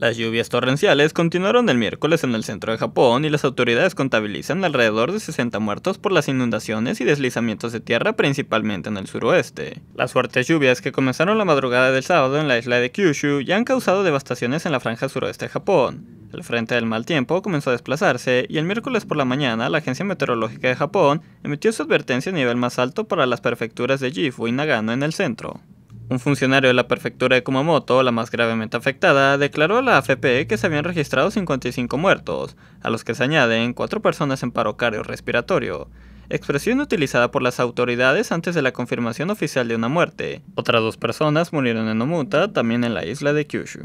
Las lluvias torrenciales continuaron el miércoles en el centro de Japón y las autoridades contabilizan alrededor de 60 muertos por las inundaciones y deslizamientos de tierra principalmente en el suroeste. Las fuertes lluvias que comenzaron la madrugada del sábado en la isla de Kyushu ya han causado devastaciones en la franja suroeste de Japón. El frente del mal tiempo comenzó a desplazarse y el miércoles por la mañana la Agencia Meteorológica de Japón emitió su advertencia a nivel más alto para las prefecturas de Gifu y Nagano en el centro. Un funcionario de la prefectura de Kumamoto, la más gravemente afectada, declaró a la AFP que se habían registrado 55 muertos, a los que se añaden 4 personas en paro cardio-respiratorio, expresión utilizada por las autoridades antes de la confirmación oficial de una muerte. Otras dos personas murieron en Omuta, también en la isla de Kyushu.